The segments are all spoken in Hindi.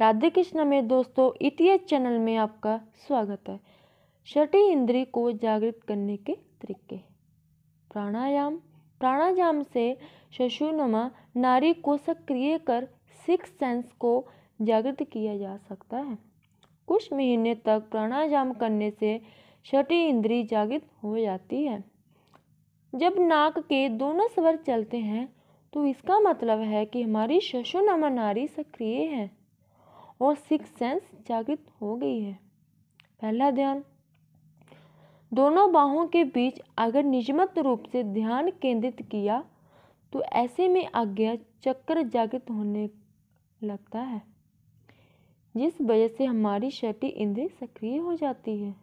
राधे कृष्ण में दोस्तों ईटीएच e चैनल में आपका स्वागत है छठी इंद्री को जागृत करने के तरीके प्राणायाम प्राणायाम से शशुनमा नारी को सक्रिय कर सिक्स सेंस को जागृत किया जा सकता है कुछ महीने तक प्राणायाम करने से छठी इंद्री जागृत हो जाती है जब नाक के दोनों स्वर चलते हैं तो इसका मतलब है कि हमारी शशुनमा नारी सक्रिय है और सिक्स सेंस जागृत हो गई है पहला ध्यान दोनों बाहों के बीच अगर निजमत रूप से ध्यान केंद्रित किया तो ऐसे में आज्ञा चक्र जागृत होने लगता है जिस वजह से हमारी शटी इंद्री सक्रिय हो जाती है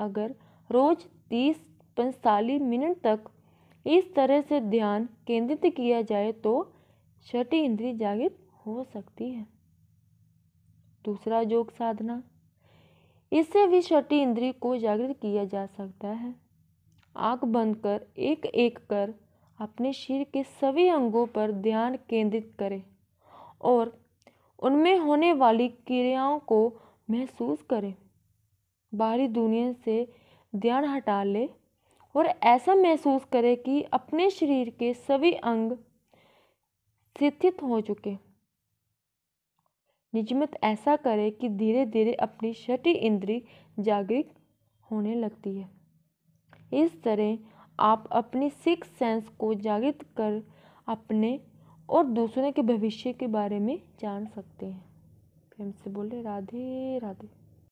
अगर रोज तीस पैंतालीस मिनट तक इस तरह से ध्यान केंद्रित किया जाए तो छठी इंद्री जागृत हो सकती है दूसरा योग साधना इससे भी छठी इंद्री को जागृत किया जा सकता है आंख बंद कर एक एक कर अपने शरीर के सभी अंगों पर ध्यान केंद्रित करें और उनमें होने वाली क्रियाओं को महसूस करें बाहरी दुनिया से ध्यान हटा ले और ऐसा महसूस करें कि अपने शरीर के सभी अंग स्थित हो चुके नियमित ऐसा करे कि धीरे धीरे अपनी छठी इंद्री जागृत होने लगती है इस तरह आप अपनी सिक्स सेंस को जागृत कर अपने और दूसरों के भविष्य के बारे में जान सकते हैं प्रेम से बोले राधे राधे